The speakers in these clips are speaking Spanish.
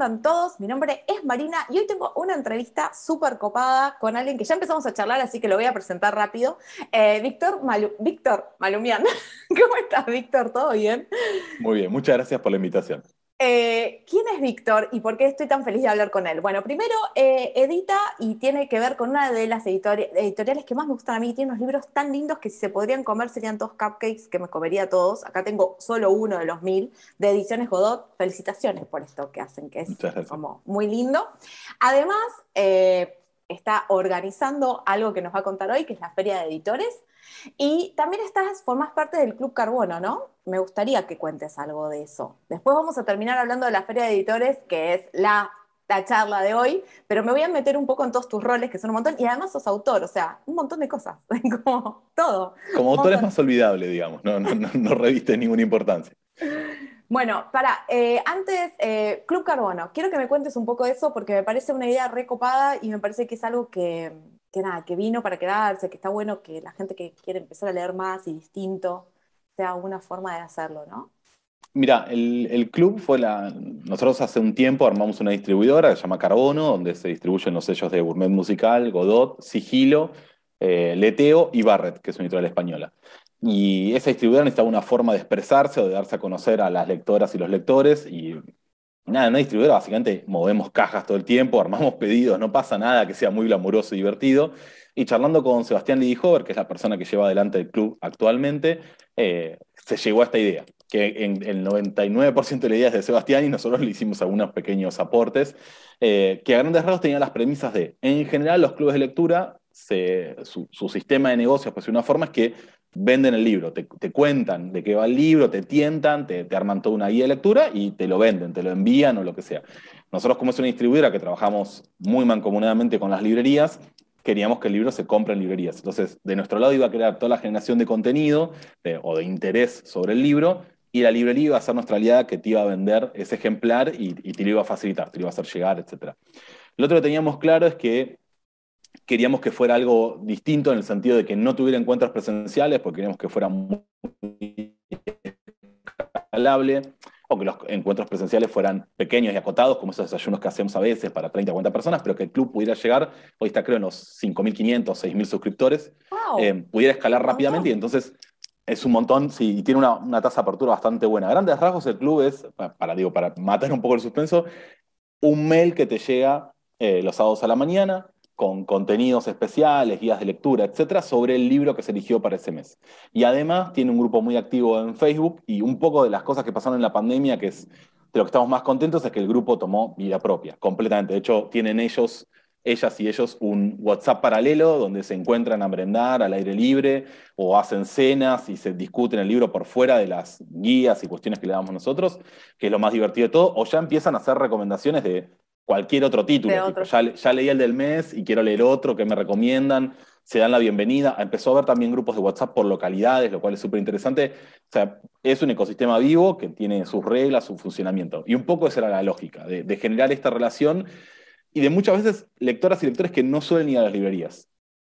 andan todos? Mi nombre es Marina y hoy tengo una entrevista súper copada con alguien que ya empezamos a charlar, así que lo voy a presentar rápido. Eh, Víctor, Víctor Malumian. ¿Cómo estás, Víctor? ¿Todo bien? Muy bien, muchas gracias por la invitación. Eh, ¿Quién es Víctor y por qué estoy tan feliz de hablar con él? Bueno, primero eh, edita y tiene que ver con una de las editoriales que más me gustan a mí. Tiene unos libros tan lindos que si se podrían comer serían dos cupcakes que me comería todos. Acá tengo solo uno de los mil de Ediciones Godot. Felicitaciones por esto que hacen, que es como muy lindo. Además, eh, está organizando algo que nos va a contar hoy, que es la Feria de Editores. Y también estás, formas parte del Club Carbono, ¿no? me gustaría que cuentes algo de eso. Después vamos a terminar hablando de la Feria de Editores, que es la, charla de hoy, pero me voy a meter un poco en todos tus roles, que son un montón, y además sos autor, o sea, un montón de cosas, como todo. Como autor es más olvidable, digamos, no, reviste ninguna importancia. Bueno, para, eh, antes, eh, Club Carbono, quiero que me cuentes un poco de eso porque me parece una idea recopada y me parece que es algo que, que, nada, que vino para quedarse, que está bueno que la gente que quiere empezar a leer más y distinto alguna forma de hacerlo, ¿no? Mira, el, club fue la. Nosotros hace un tiempo armamos una distribuidora que se llama Carbono, donde se distribuyen los sellos de Gourmet Musical, Godot, Sigilo, eh, Leteo y Barret, que es una editorial española. Y esa distribuidora necesitaba una forma de expresarse o de darse a conocer a las lectoras y los lectores, y nada, no distribuidora, básicamente movemos cajas todo el tiempo, armamos pedidos, no pasa nada que sea muy glamuroso y divertido. Y charlando con Sebastián Lidijover, que es la persona que lleva adelante el club actualmente, eh, se llegó a esta idea, que el 99% de la idea es de Sebastián y nosotros le hicimos algunos pequeños aportes, eh, que a grandes rasgos tenían las premisas de, en general, los clubes de lectura, su, su sistema de negocios, pues de una forma es que venden el libro, te, cuentan de qué va el libro, te tientan, te, arman toda una guía de lectura y te lo venden, te lo envían o lo que sea. Nosotros como es una distribuidora que trabajamos muy mancomunadamente con las librerías, queríamos que el libro se compre en librerías. Entonces, de nuestro lado iba a crear toda la generación de contenido o de interés sobre el libro y la librería iba a ser nuestra aliada que te iba a vender ese ejemplar y, y te lo iba a facilitar, te lo iba a hacer llegar, etc. Lo otro que teníamos claro es que queríamos que fuera algo distinto en el sentido de que no tuviera encuentros presenciales, porque queríamos que fuera muy escalable, o que los encuentros presenciales fueran pequeños y acotados, como esos desayunos que hacemos a veces para 30 o 40 personas, pero que el club pudiera llegar, hoy está creo en los 5.500, 6.000 suscriptores, eh, pudiera escalar rápidamente y entonces es un montón, y tiene una, tasa de apertura bastante buena. grandes rasgos, el club es, para, digo, para matar un poco el suspenso, un mail que te llega eh, los sábados a la mañana, con contenidos especiales, guías de lectura, etcétera, sobre el libro que se eligió para ese mes. Y además tiene un grupo muy activo en Facebook y un poco de las cosas que pasaron en la pandemia, que es de lo que estamos más contentos, es que el grupo tomó vida propia, completamente. De hecho, tienen ellos, ellas y ellos, un WhatsApp paralelo donde se encuentran a brindar al aire libre o hacen cenas y se discuten el libro por fuera de las guías y cuestiones que le damos nosotros, que es lo más divertido de todo, o ya empiezan a hacer recomendaciones de cualquier otro título. Ya, leí el del mes y quiero leer otro que me recomiendan, se dan la bienvenida. Empezó a haber también grupos de WhatsApp por localidades, lo cual es súper interesante. O sea, es un ecosistema vivo que tiene sus reglas, su funcionamiento. Y un poco esa era la lógica, de generar esta relación y de muchas veces lectoras y lectores que no suelen ir a las librerías.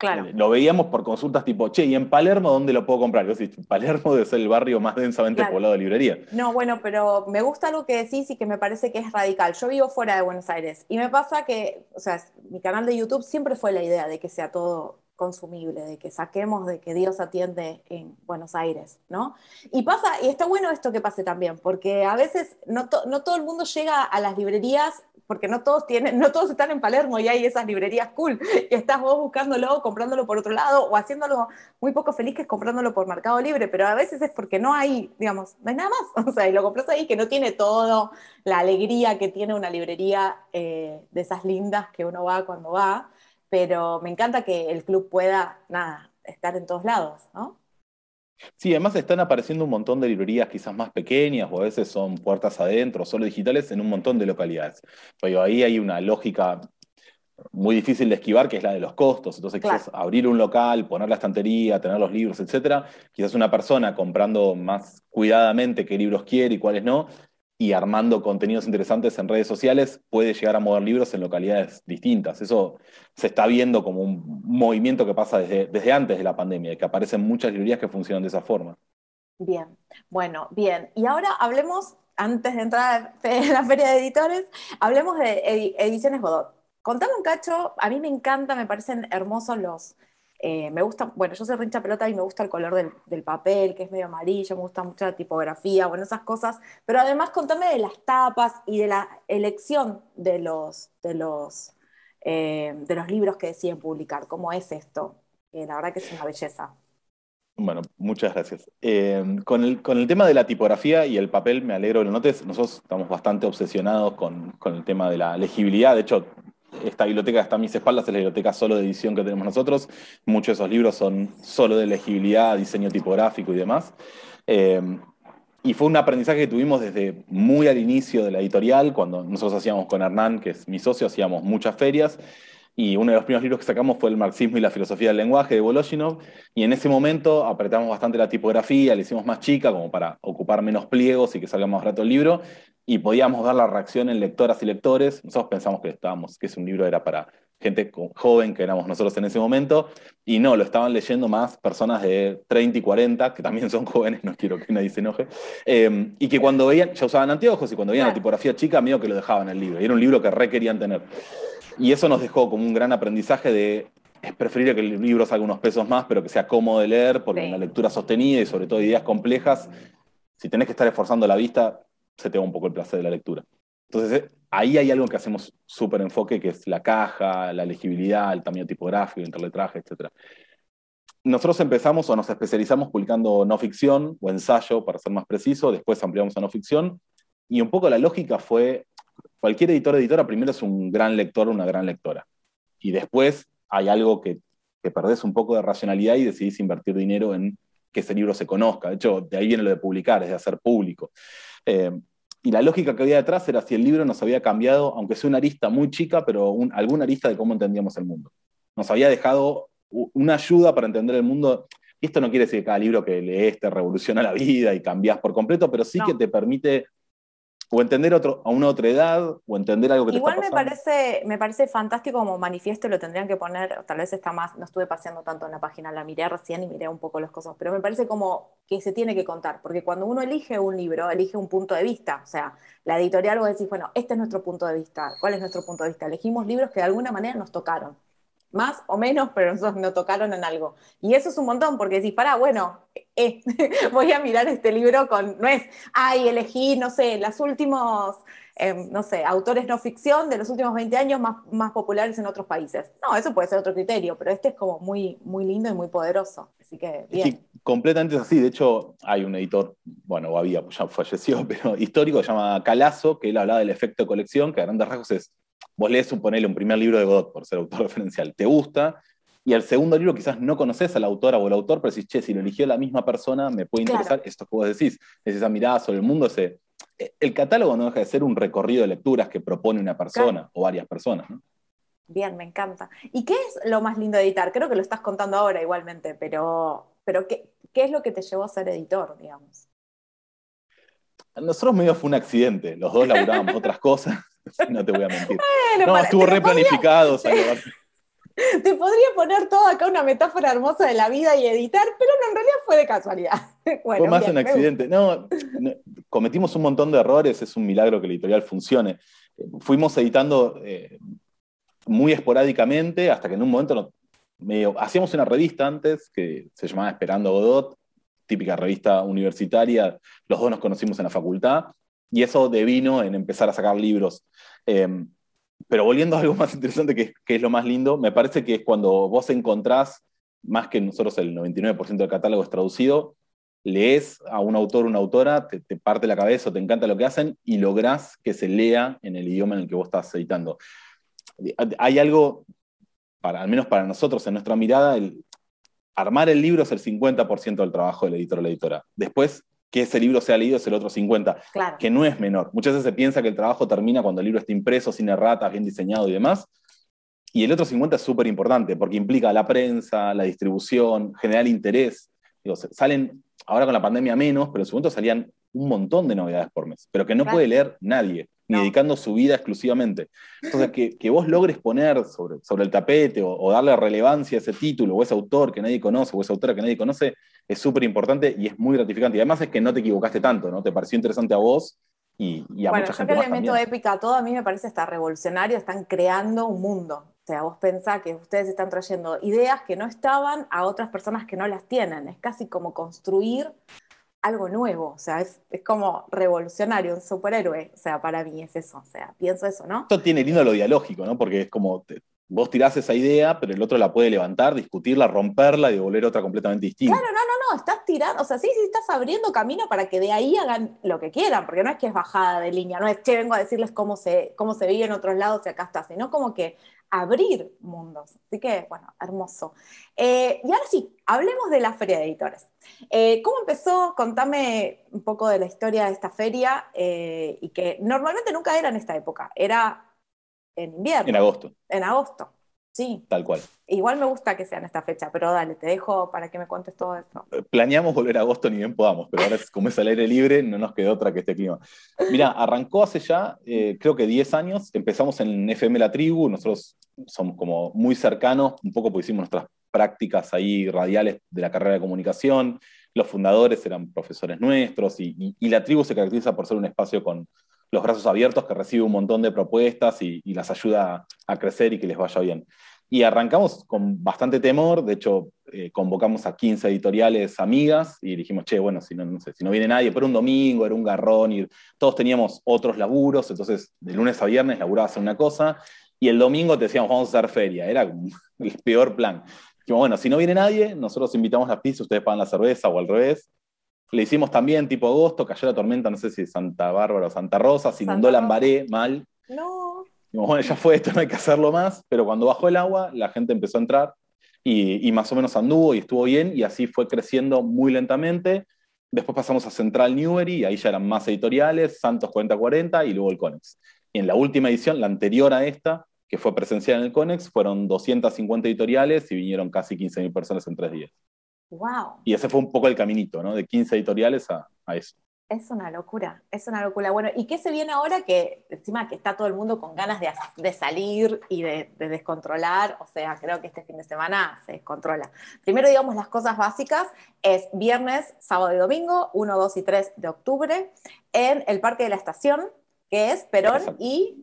Claro. Eh, lo veíamos por consultas tipo, che, ¿y en Palermo dónde lo puedo comprar? Yo Palermo debe ser el barrio más densamente poblado de librería. No, bueno, pero me gusta algo que decís y que me parece que es radical. Yo vivo fuera de Buenos Aires y me pasa que, o sea, mi canal de YouTube siempre fue la idea de que sea todo consumible, de que saquemos de que Dios atiende en Buenos Aires, ¿no? Y pasa, y está bueno esto que pase también, porque a veces no todo el mundo llega a las librerías porque no todos tienen, no todos están en Palermo y hay esas librerías cool, y estás vos buscándolo, comprándolo por otro lado, o haciéndolo muy poco feliz que es comprándolo por Mercado Libre, pero a veces es porque no hay, digamos, no hay nada más, o sea, y lo compras ahí que no tiene todo la alegría que tiene una librería eh, de esas lindas que uno va cuando va, pero me encanta que el club pueda, nada, estar en todos lados, ¿no? Sí, además están apareciendo un montón de librerías quizás más pequeñas o a veces son puertas adentro, solo digitales en un montón de localidades. Pero ahí hay una lógica muy difícil de esquivar, que es la de los costos. Entonces, quizás abrir un local, poner la estantería, tener los libros, etc., Quizás una persona comprando más cuidadamente qué libros quiere y cuáles no, y armando contenidos interesantes en redes sociales, puede llegar a mover libros en localidades distintas. Eso se está viendo como un movimiento que pasa desde, antes de la pandemia, que aparecen muchas librerías que funcionan de esa forma. Bien, bueno, bien. Y ahora hablemos, antes de entrar en la feria de editores, hablemos de Ediciones Godot. Contame un cacho, a mí me encanta, me parecen hermosos los, eh, me gusta, bueno, yo soy rincha pelota y me gusta el color del, papel, que es medio amarillo, me gusta mucho la tipografía, bueno, esas cosas. Pero además contame de las tapas y de la elección de los, de los, eh, de los libros que deciden publicar. ¿Cómo es esto? Eh, la verdad que es una belleza. Bueno, muchas gracias. Con el, tema de la tipografía y el papel, me alegro que lo notes. Nosotros estamos bastante obsesionados con, con el tema de la legibilidad. De hecho, esta biblioteca está a mis espaldas es la biblioteca solo de edición que tenemos nosotros. Muchos de esos libros son solo de legibilidad, diseño tipográfico y demás. Eh, y fue un aprendizaje que tuvimos desde muy al inicio de la editorial, cuando nosotros hacíamos con Hernán, que es mi socio, hacíamos muchas ferias. Y uno de los primeros libros que sacamos fue El marxismo y la filosofía del lenguaje de Voloshinov, Y en ese momento apretamos bastante la tipografía, le hicimos más chica, como para ocupar menos pliegos y que salga más rato el libro y podíamos dar la reacción en lectoras y lectores. Nosotros pensamos que estábamos, que ese libro era para gente joven que éramos nosotros en ese momento, y no, lo estaban leyendo más personas de 30 y 40, que también son jóvenes, no quiero que nadie se enoje, em, y que cuando veían, ya usaban anteojos, y cuando veían la tipografía chica, medio que lo dejaban el libro, y era un libro que re querían tener. Y eso nos dejó como un gran aprendizaje de es preferible que el libro salga unos pesos más, pero que sea cómodo de leer, porque una lectura sostenida y sobre todo ideas complejas, si tenés que estar esforzando la vista, se te va un poco el placer de la lectura. Entonces, eh, ahí hay algo que hacemos súper enfoque, que es la caja, la legibilidad, el tamaño tipográfico, el interletraje, etc. Nosotros empezamos o nos especializamos publicando no ficción o ensayo, para ser más preciso, después ampliamos a no ficción, y un poco la lógica fue, cualquier editor o editora primero es un gran lector o una gran lectora, y después hay algo que, que perdés un poco de racionalidad y decidís invertir dinero en que ese libro se conozca. De hecho, de ahí viene lo de publicar, es de hacer público. Eh, y la lógica que había detrás era si el libro nos había cambiado, aunque sea una arista muy chica, pero alguna arista de cómo entendíamos el mundo. Nos había dejado una ayuda para entender el mundo. esto no quiere decir que cada libro que lees te revoluciona la vida y cambias por completo, pero sí que te permite o entender a una otra edad, o entender algo que te está me parece, me parece fantástico como manifiesto, lo tendrían que poner, tal vez está más, no estuve paseando tanto en la página, la miré recién y miré un poco las cosas, pero me parece como que se tiene que contar, porque cuando uno elige un libro, elige un punto de vista, o sea, la editorial vos decís, bueno, este es nuestro punto de vista, ¿cuál es nuestro punto de vista? Elegimos libros que de alguna manera nos tocaron más o menos, pero nos, nos tocaron en algo. Y eso es un montón, porque decís, para, bueno, eh, voy a mirar este libro con, no es, ay, elegí, no sé, los últimos, em, no sé, autores no ficción de los últimos 20 años más, más populares en otros países. No, eso puede ser otro criterio, pero este es como muy, muy lindo y muy poderoso. Así que, bien. Sí, completamente es así. De hecho, hay un editor, bueno, había, ya falleció, pero histórico, se llama Calazo, que él hablaba del efecto de colección, que a grandes rasgos es vos lees, suponele, un primer libro de Godot, por ser autor referencial, te gusta, y el segundo libro quizás no conoces a la autora o el autor, pero decís, che, si lo eligió la misma persona, me puede interesar esto que vos decís, es esa mirada sobre el mundo, ese... E, el catálogo no deja de ser un recorrido de lecturas que propone una persona o varias personas. Bien, me encanta. ¿Y qué es lo más lindo de editar? Creo que lo estás contando ahora igualmente, pero, ¿qué, qué es lo que te llevó a ser editor, digamos? A nosotros medio fue un accidente, los dos laburábamos otras cosas. no te voy a mentir. no, estuvo replanificado. Te podría poner todo acá una metáfora hermosa de la vida y editar, pero no, en realidad fue de casualidad. fue más un accidente. No, cometimos un montón de errores, es un milagro que el editorial funcione. Eh, fuimos editando eh, muy esporádicamente hasta que en un momento hacíamos una revista antes que se llamaba Esperando Godot, típica revista universitaria, los dos nos conocimos en la facultad y eso vino en empezar a sacar libros. Em, pero volviendo a algo más interesante, que, es lo más lindo, me parece que es cuando vos encontrás, más que nosotros el 99% del catálogo es traducido, lees a un autor, o una autora, te, parte la cabeza o te encanta lo que hacen y lográs que se lea en el idioma en el que vos estás editando. Hay algo, para, al menos para nosotros, en nuestra mirada, el, armar el libro es el 50% del trabajo del editor o la editora. Después que ese libro sea leído es el otro 50, que no es menor. Muchas veces se piensa que el trabajo termina cuando el libro está impreso, sin erratas, bien diseñado y demás. Y el otro 50 es súper importante porque implica la prensa, la distribución, general interés. salen ahora con la pandemia menos, pero en su momento salían un montón de novedades por mes, pero que no puede leer nadie ni dedicando su vida exclusivamente. Entonces, que, vos logres poner sobre, sobre el tapete o, darle relevancia a ese título o ese autor que nadie conoce o esa autora que nadie conoce, es súper importante y es muy gratificante. Y además es que no te equivocaste tanto, ¿no? Te pareció interesante a vos y, a mucha gente. Bueno, yo que el épica a todo, a mí me parece está revolucionario, están creando un mundo. O sea, vos pensás que ustedes están trayendo ideas que no estaban a otras personas que no las tienen. Es casi como construir algo nuevo, o sea, es, es, como revolucionario, un superhéroe, o sea, para mí es eso, o sea, pienso eso, ¿no? Esto tiene lindo lo dialógico, ¿no? Porque es como te, Vos tirás esa idea, pero el otro la puede levantar, discutirla, romperla y devolver otra completamente distinta. Claro, no, no, no, estás tirando, o sea, sí, sí, estás abriendo camino para que de ahí hagan lo que quieran, porque no es que es bajada de línea, no es, que vengo a decirles cómo se, cómo se vive en otros lados y acá está, sino como que abrir mundos. Así que, bueno, hermoso. Eh, y ahora sí, hablemos de la feria de editores. Eh, ¿Cómo empezó? Contame un poco de la historia de esta feria eh, y que normalmente nunca era en esta época, era en invierno. En agosto. En agosto, sí. Tal cual. Igual me gusta que sea en esta fecha, pero dale, te dejo para que me cuentes todo esto. Eh, planeamos volver a agosto ni bien podamos, pero ahora como es al aire libre, no nos quedó otra que este clima. Mira, arrancó hace ya, eh, creo que 10 años, empezamos en FM La Tribu, nosotros somos como muy cercanos, un poco pues hicimos nuestras prácticas ahí radiales de la carrera de comunicación, los fundadores eran profesores nuestros y la tribu se caracteriza por ser un espacio con los brazos abiertos, que recibe un montón de propuestas y, las ayuda a, crecer y que les vaya bien. Y arrancamos con bastante temor, de hecho eh, convocamos a 15 editoriales amigas y dijimos, che, bueno, si no, si no viene nadie, pero un domingo era un garrón y todos teníamos otros laburos, entonces de lunes a viernes laburabas en una cosa y el domingo te decíamos, vamos a hacer feria, era el peor plan. Dijimos, bueno, si no viene nadie, nosotros invitamos las pizzas, ustedes pagan la cerveza o al revés, le hicimos también tipo agosto, cayó la tormenta, no sé si Santa Bárbara o Santa Rosa, se inundó Lambaré mal. No. Dijimos, bueno, ya fue esto, no hay que hacerlo más. Pero cuando bajó el agua, la gente empezó a entrar y, más o menos anduvo y estuvo bien y así fue creciendo muy lentamente. Después pasamos a Central Newbery y ahí ya eran más editoriales, Santos 4040 y luego el Conex. Y en la última edición, la anterior a esta, que fue presencial en el Conex, fueron 250 editoriales y vinieron casi 15.000 personas en tres días. Y ese fue un poco el caminito, ¿no? De 15 editoriales a, eso. Es una locura, es una locura. Bueno, ¿y qué se viene ahora que encima que está todo el mundo con ganas de, salir y de, descontrolar? O sea, creo que este fin de semana se descontrola. Primero, digamos, las cosas básicas es viernes, sábado y domingo, 1, 2 y 3 de octubre, en el Parque de la Estación, que es Perón y...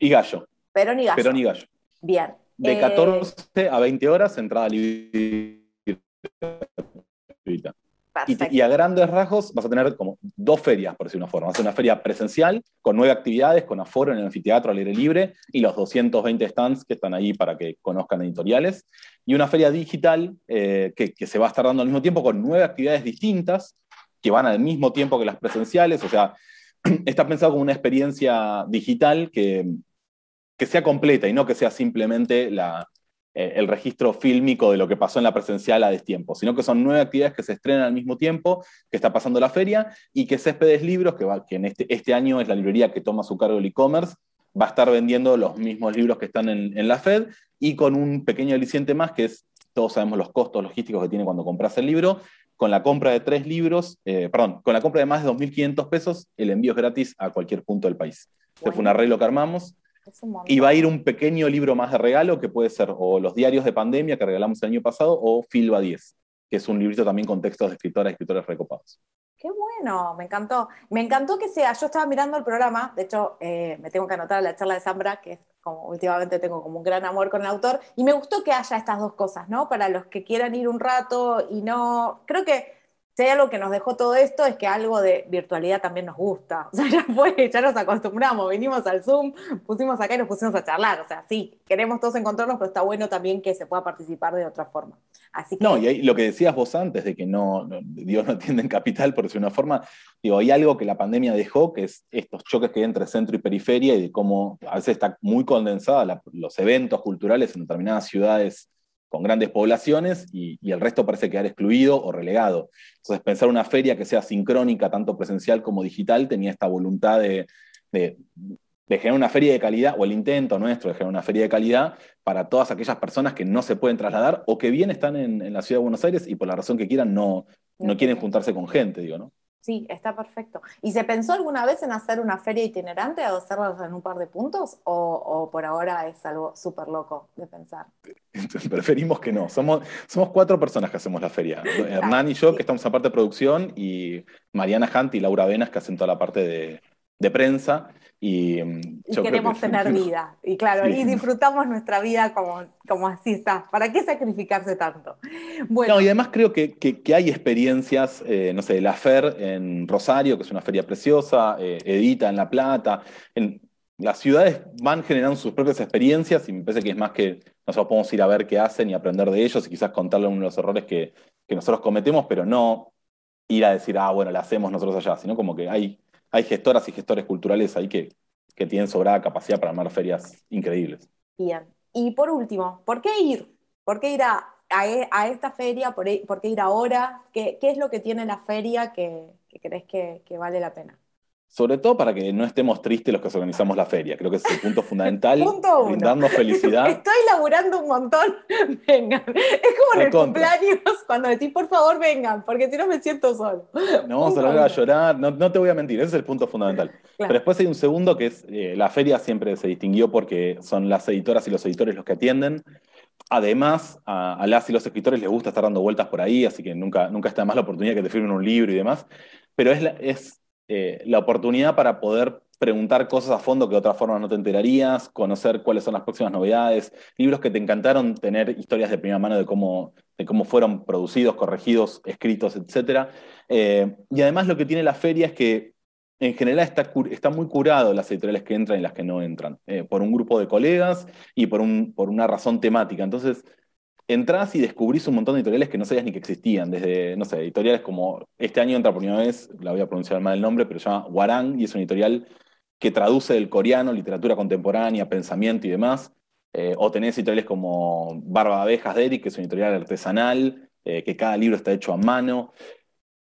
Y Gallo. Perón y Gallo. Perón y Gallo. Bien. De 14 eh, a 20 horas, entrada libre y, a grandes rasgos vas a tener como dos ferias, por decir una forma. Vas a una feria presencial con nueve actividades, con aforo en el anfiteatro al aire libre y los 220 stands que están ahí para que conozcan editoriales. Y una feria digital eh, que, se va a estar dando al mismo tiempo con nueve actividades distintas que van al mismo tiempo que las presenciales. O sea, está pensado como una experiencia digital que, que sea completa y no que sea simplemente la, eh, el registro fílmico de lo que pasó en la presencial a destiempo, sino que son nueve actividades que se estrenan al mismo tiempo, que está pasando la feria, y que Céspedes Libros, que, va, que en este, este año es la librería que toma su cargo el e-commerce, va a estar vendiendo los mismos libros que están en, la Fed y con un pequeño aliciente más, que es, todos sabemos los costos logísticos que tiene cuando compras el libro, con la compra de tres libros, eh, perdón, con la compra de más de 2.500 pesos, el envío es gratis a cualquier punto del país. Este fue un arreglo que armamos y va a ir un pequeño libro más de regalo que puede ser o los diarios de pandemia que regalamos el año pasado o Filba 10, que es un librito también con textos de escritoras y escritores recopados. Qué bueno, me encantó. Me encantó que sea, yo estaba mirando el programa, de hecho eh, me tengo que anotar la charla de Sambra, que como últimamente tengo como un gran amor con el autor, y me gustó que haya estas dos cosas, ¿no? Para los que quieran ir un rato y no, creo que si hay algo que nos dejó todo esto es que algo de virtualidad también nos gusta. O sea, ya fue, ya nos acostumbramos, vinimos al Zoom, pusimos acá y nos pusimos a charlar. O sea, sí, queremos todos encontrarnos, pero está bueno también que se pueda participar de otra forma. Así No, y lo que decías vos antes de que no, Dios no atiende en capital, por decir una forma, digo, hay algo que la pandemia dejó, que es estos choques que hay entre centro y periferia y de cómo a veces está muy condensada los eventos culturales en determinadas ciudades con grandes poblaciones y, el resto parece quedar excluido o relegado. Entonces, pensar una feria que sea sincrónica, tanto presencial como digital, tenía esta voluntad de, generar una feria de calidad, o el intento nuestro de generar una feria de calidad para todas aquellas personas que no se pueden trasladar o que bien están en, en la ciudad de Buenos Aires y por la razón que quieran no, no quieren juntarse con gente, digo, ¿no? Sí, está perfecto. ¿Y se pensó alguna vez en hacer una feria itinerante o hacerla en un par de puntos? ¿O, por ahora es algo súper loco de pensar? Preferimos que no. Somos, cuatro personas que hacemos la feria. Hernán y yo, que estamos en parte de producción, y Mariana Hunt y Laura Venas, que hacen toda la parte de, de prensa. Y, mm, queremos tener vida. Y claro, y disfrutamos nuestra vida como, como así está. ¿Para qué sacrificarse tanto? Bueno. y además creo que, hay experiencias, eh, no sé, la FER en Rosario, que es una feria preciosa, eh, Edita en La Plata. En, las ciudades van generando sus propias experiencias y me parece que es más que nosotros podemos ir a ver qué hacen y aprender de ellos y quizás contarle uno de los errores que, que nosotros cometemos, pero no ir a decir, ah, bueno, la hacemos nosotros allá, sino como que hay hay gestoras y gestores culturales ahí que, tienen sobrada capacidad para armar ferias increíbles. Bien. Y por último, ¿por qué ir? ¿Por qué ir a, e, esta feria? E, ¿Por, qué ir ahora? ¿Qué, es lo que tiene la feria que, crees que vale la pena? sobre todo para que no estemos tristes los que organizamos la feria. Creo que es el punto fundamental, punto brindarnos felicidad. Estoy laburando un montón, vengan. Es como en el cumpleaños, cuando decís, por favor, vengan, porque si no me siento solo. No vamos a voy a llorar, no, te voy a mentir, ese es el punto fundamental. Pero después hay un segundo que es, eh, la feria siempre se distinguió porque son las editoras y los editores los que atienden. Además, a, las y los escritores les gusta estar dando vueltas por ahí, así que nunca, nunca está más la oportunidad que te firmen un libro y demás. Pero es, la, es eh, la oportunidad para poder preguntar cosas a fondo que de otra forma no te enterarías, conocer cuáles son las próximas novedades, libros que te encantaron, tener historias de primera mano de cómo, de cómo fueron producidos, corregidos, escritos, etc. Eh, y además lo que tiene la feria es que en general está, muy curado las editoriales que entran y las que no entran, eh, por un grupo de colegas y por, un, por una razón temática. Entonces, entrás y descubrís un montón de editoriales que no sabías ni que existían, desde, no sé, editoriales como, este año entra por primera vez, la voy a pronunciar mal el nombre, pero se llama Warang y es un editorial que traduce del coreano literatura contemporánea, pensamiento y demás. Eh, o tenés editoriales como Barba Abejas de Eric, que es un editorial artesanal, eh, que cada libro está hecho a mano.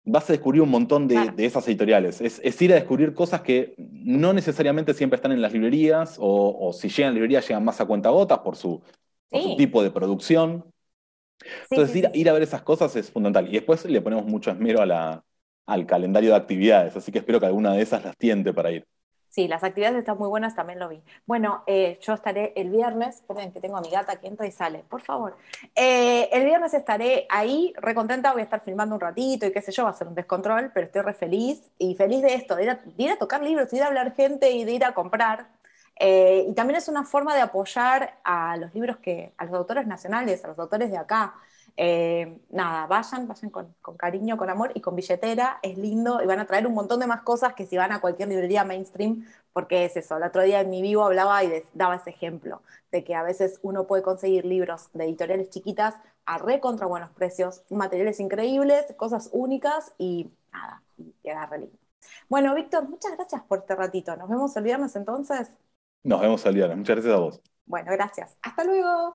Vas a descubrir un montón de, esas editoriales. Es, ir a descubrir cosas que no necesariamente siempre están en las librerías, o, si llegan a librerías llegan más a cuentagotas por su, por su tipo de producción. Entonces, ir, a ver esas cosas es fundamental. Y después le ponemos mucho esmero al calendario de actividades, así que espero que alguna de esas las tiente para ir. Sí, las actividades están muy buenas, también lo vi. Bueno, eh, yo estaré el viernes, perdón, que tengo a mi gata que entra y sale, por favor. Eh, el viernes estaré ahí, recontenta, voy a estar filmando un ratito y qué sé yo, va a ser un descontrol, pero estoy re feliz y feliz de esto, ir a, de ir a tocar libros, de ir a hablar gente y de ir a comprar, eh, y también es una forma de apoyar a los libros que, a los autores nacionales, a los autores de acá. Eh, nada, vayan, vayan con, cariño, con amor y con billetera, es lindo, y van a traer un montón de más cosas que si van a cualquier librería mainstream, porque es eso. El otro día en mi vivo hablaba y daba ese ejemplo de que a veces uno puede conseguir libros de editoriales chiquitas a re contra buenos precios, materiales increíbles, cosas únicas y nada, queda re Bueno, Víctor, muchas gracias por este ratito. Nos vemos el viernes entonces. Nos vemos al Muchas gracias a vos. Bueno, gracias. Hasta luego.